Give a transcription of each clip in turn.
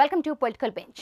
welcome to political bench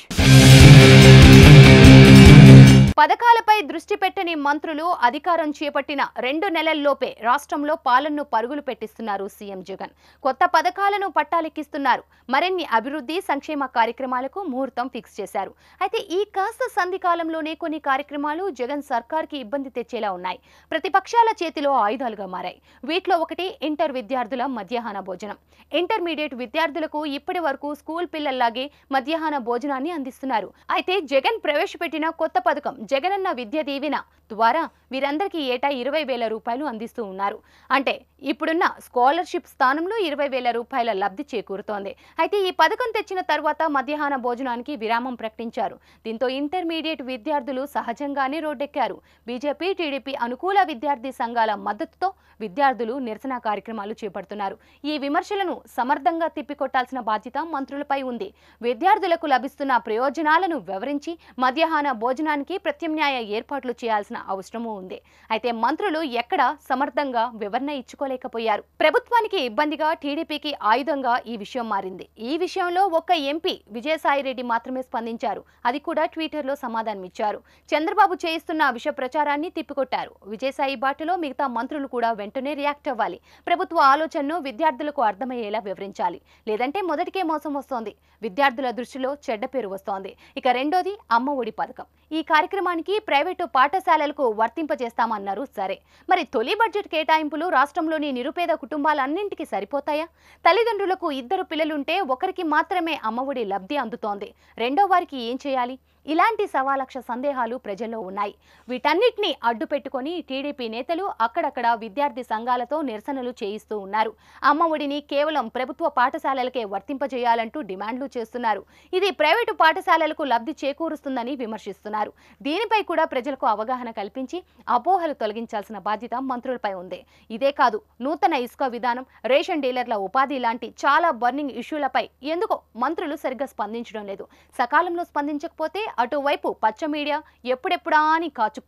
పథకాలపై దృష్టి పెట్టని మంత్రులు అధికారం చేపట్టిన రెండు నెలల్లోపే రాష్ట్రంలో పాలన్ను పరుగులు పెట్టిస్తున్నారు సీఎం జగన్ కొత్త పథకాలను పట్టాలెక్కిస్తున్నారు మరిన్ని అభివృద్ధి సంక్షేమ కార్యక్రమాలకు ముహూర్తం ఫిక్స్ చేశారు అయితే ఈ కాస్త సంధి కాలంలోనే కొన్ని కార్యక్రమాలు జగన్ సర్కార్కి ఇబ్బంది తెచ్చేలా ఉన్నాయి ప్రతిపక్షాల చేతిలో ఆయుధాలుగా మారాయి వీటిలో ఒకటి ఇంటర్ విద్యార్థుల మధ్యాహ్న భోజనం ఇంటర్మీడియట్ విద్యార్థులకు ఇప్పటి వరకు స్కూల్ పిల్లల్లాగే మధ్యాహ్న భోజనాన్ని అందిస్తున్నారు అయితే జగన్ ప్రవేశపెట్టిన కొత్త పథకం జగనన్న విద్య దీవెన ద్వారా వీరందరికీ ఏటా ఇరవై వేల రూపాయలు అందిస్తూ ఉన్నారు అంటే ఇప్పుడున్న స్కాలర్షిప్ స్థానంలో ఇరవై వేల రూపాయల లబ్ధి చేకూరుతోంది అయితే ఈ పథకం తెచ్చిన తర్వాత మధ్యాహ్న భోజనానికి విరామం ప్రకటించారు దీంతో ఇంటర్మీడియట్ విద్యార్థులు సహజంగానే రోడ్డెక్కారు బీజేపీ టీడీపీ అనుకూల విద్యార్థి సంఘాల మద్దతుతో విద్యార్థులు నిరసన కార్యక్రమాలు చేపడుతున్నారు ఈ విమర్శలను సమర్థంగా తిప్పికొట్టాల్సిన బాధ్యత మంత్రులపై ఉంది విద్యార్థులకు లభిస్తున్న ప్రయోజనాలను వివరించి మధ్యాహ్న భోజనానికి ప్రత్యామ్నాయ ఏర్పాట్లు చేయాల్సిన అవసరమూ ఉంది అయితే మంత్రులు ఎక్కడ సమర్థంగా వివరణ ఇచ్చుకోలేకపోయారు ప్రభుత్వానికి ఇబ్బందిగా టీడీపీకి ఆయుధంగా ఈ విషయం మారింది ఈ విషయంలో ఒక్క ఎంపీ విజయసాయిరెడ్డి మాత్రమే స్పందించారు అది కూడా ట్విట్టర్లో సమాధానమిచ్చారు చంద్రబాబు చేయిస్తున్న విష ప్రచారాన్ని తిప్పికొట్టారు విజయసాయి బాటలో మిగతా మంత్రులు కూడా వెంటనే రియాక్ట్ అవ్వాలి ప్రభుత్వ ఆలోచనను విద్యార్థులకు అర్థమయ్యేలా వివరించాలి లేదంటే మొదటికే మోసం వస్తోంది విద్యార్థుల దృష్టిలో చెడ్డ పేరు వస్తోంది ఇక రెండోది అమ్మ ఒడి పథకం ఈ కార్యక్రమానికి ప్రైవేటు పాఠశాలలకు వర్తింపజేస్తామన్నారు సరే మరి తొలి బడ్జెట్ కేటాయింపులు రాష్ట్రంలోని నిరుపేద కుటుంబాలన్నింటికీ సరిపోతాయా తల్లిదండ్రులకు ఇద్దరు పిల్లలుంటే ఒకరికి మాత్రమే అమ్మఒడి లబ్ధి అందుతోంది రెండో వారికి ఏం చేయాలి ఇలాంటి సవాలక్ష సందేహాలు ప్రజల్లో ఉన్నాయి వీటన్నిటిని అడ్డు పెట్టుకొని టీడీపీ నేతలు అక్కడక్కడ విద్యార్థి సంఘాలతో నిరసనలు చేయిస్తూ ఉన్నారు అమ్మఒడిని కేవలం ప్రభుత్వ పాఠశాలలకే వర్తింపజేయాలంటూ డిమాండ్లు చేస్తున్నారు ఇది ప్రైవేటు పాఠశాలలకు లబ్ధి చేకూరుస్తుందని విమర్శిస్తున్నారు దీనిపై కూడా ప్రజలకు అవగాహన కల్పించి అపోహలు తొలగించాల్సిన బాధ్యత మంత్రులపై ఉంది ఇదే కాదు నూతన ఇసుక విధానం రేషన్ డీలర్ల ఉపాధి లాంటి చాలా బర్నింగ్ ఇష్యూలపై ఎందుకో మంత్రులు సరిగ్గా స్పందించడం లేదు సకాలంలో స్పందించకపోతే అటువైపు పచ్చ మీడియా ఎప్పుడెప్పుడా అని కాచు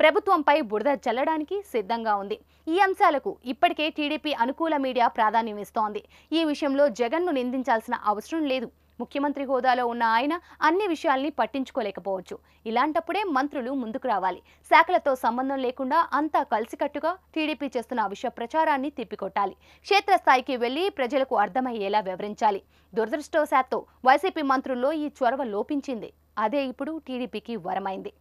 ప్రభుత్వంపై బురద చల్లడానికి సిద్ధంగా ఉంది ఈ అంశాలకు ఇప్పటికే టీడీపీ అనుకూల మీడియా ప్రాధాన్యం ఇస్తోంది ఈ విషయంలో జగన్ను నిందించాల్సిన అవసరం లేదు ముఖ్యమంత్రి హోదాలో ఉన్న ఆయన అన్ని విషయాల్ని పట్టించుకోలేకపోవచ్చు ఇలాంటప్పుడే మంత్రులు ముందుకు రావాలి శాఖలతో సంబంధం లేకుండా అంతా కలిసికట్టుగా టీడీపీ చేస్తున్న విష ప్రచారాన్ని తిప్పికొట్టాలి క్షేత్రస్థాయికి వెళ్లి ప్రజలకు అర్థమయ్యేలా వివరించాలి దురదృష్టవశాత్తు వైసీపీ మంత్రుల్లో ఈ చొరవ లోపించింది అదే ఇప్పుడు టీడీపీకి వరమైంది